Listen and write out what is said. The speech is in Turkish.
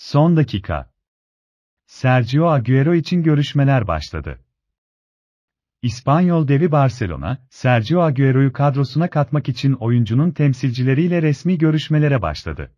Son dakika. Sergio Agüero için görüşmeler başladı. İspanyol devi Barcelona, Sergio Agüero'yu kadrosuna katmak için oyuncunun temsilcileriyle resmi görüşmelere başladı.